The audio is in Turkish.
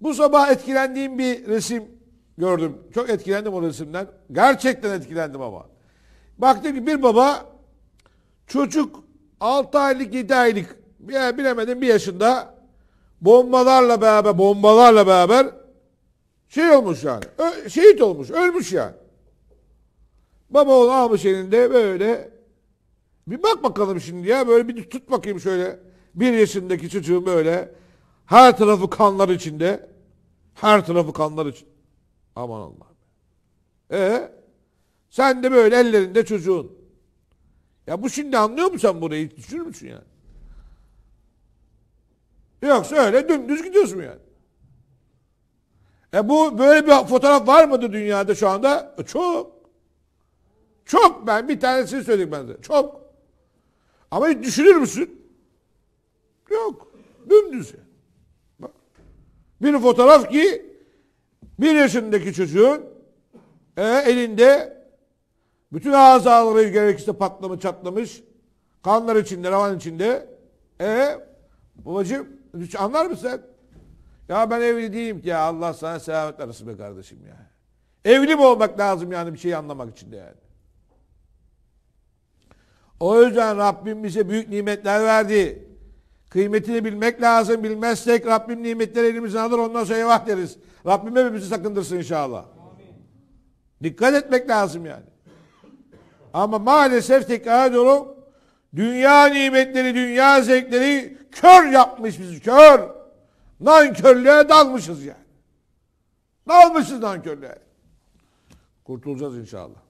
Bu sabah etkilendiğim bir resim gördüm. Çok etkilendim o resimden. Gerçekten etkilendim ama. Baktım ki bir baba çocuk 6 aylık 7 aylık yani bilemedim bir yaşında bombalarla beraber bombalarla beraber şey olmuş yani. şehit olmuş. Ölmüş yani. Baba onu almış elinde böyle bir bak bakalım şimdi ya böyle bir tut bakayım şöyle. Bir yaşındaki çocuğu böyle her tarafı kanlar içinde. Her tarafı kanlar için. Aman Allah. E sen de böyle ellerinde çocuğun. Ya bu şimdi anlıyor musun sen burayı? Düşünür müsün yani? Yoksa öyle dümdüz gidiyorsun yani. E bu böyle bir fotoğraf var mıdır dünyada şu anda? E, çok. Çok ben bir tanesini söyledim ben de. Çok. Ama düşünür müsün? Yok. Dümdüz yani. Bir fotoğraf ki bir yaşındaki çocuğun e, elinde bütün ağzaları gerekirse patlamış çatlamış kanlar içinde, ravan içinde e babacığım hiç anlar mısın? Ya ben evli değilim ki ya Allah sana selamet arası be kardeşim ya. Evli mi olmak lazım yani bir şeyi anlamak için de yani. O yüzden Rabbim bize büyük nimetler verdi. Kıymetini bilmek lazım. Bilmezsek Rabbim nimetleri elimizden alır ondan sonra eyvah deriz. Rabbim hepimizi sakındırsın inşallah. Amin. Dikkat etmek lazım yani. Ama maalesef tekrar ediyorum. Dünya nimetleri, dünya zevkleri kör yapmış bizi, kör. Nankörlüğe dalmışız yani. Dalmışız nankörlüğe. Kurtulacağız inşallah.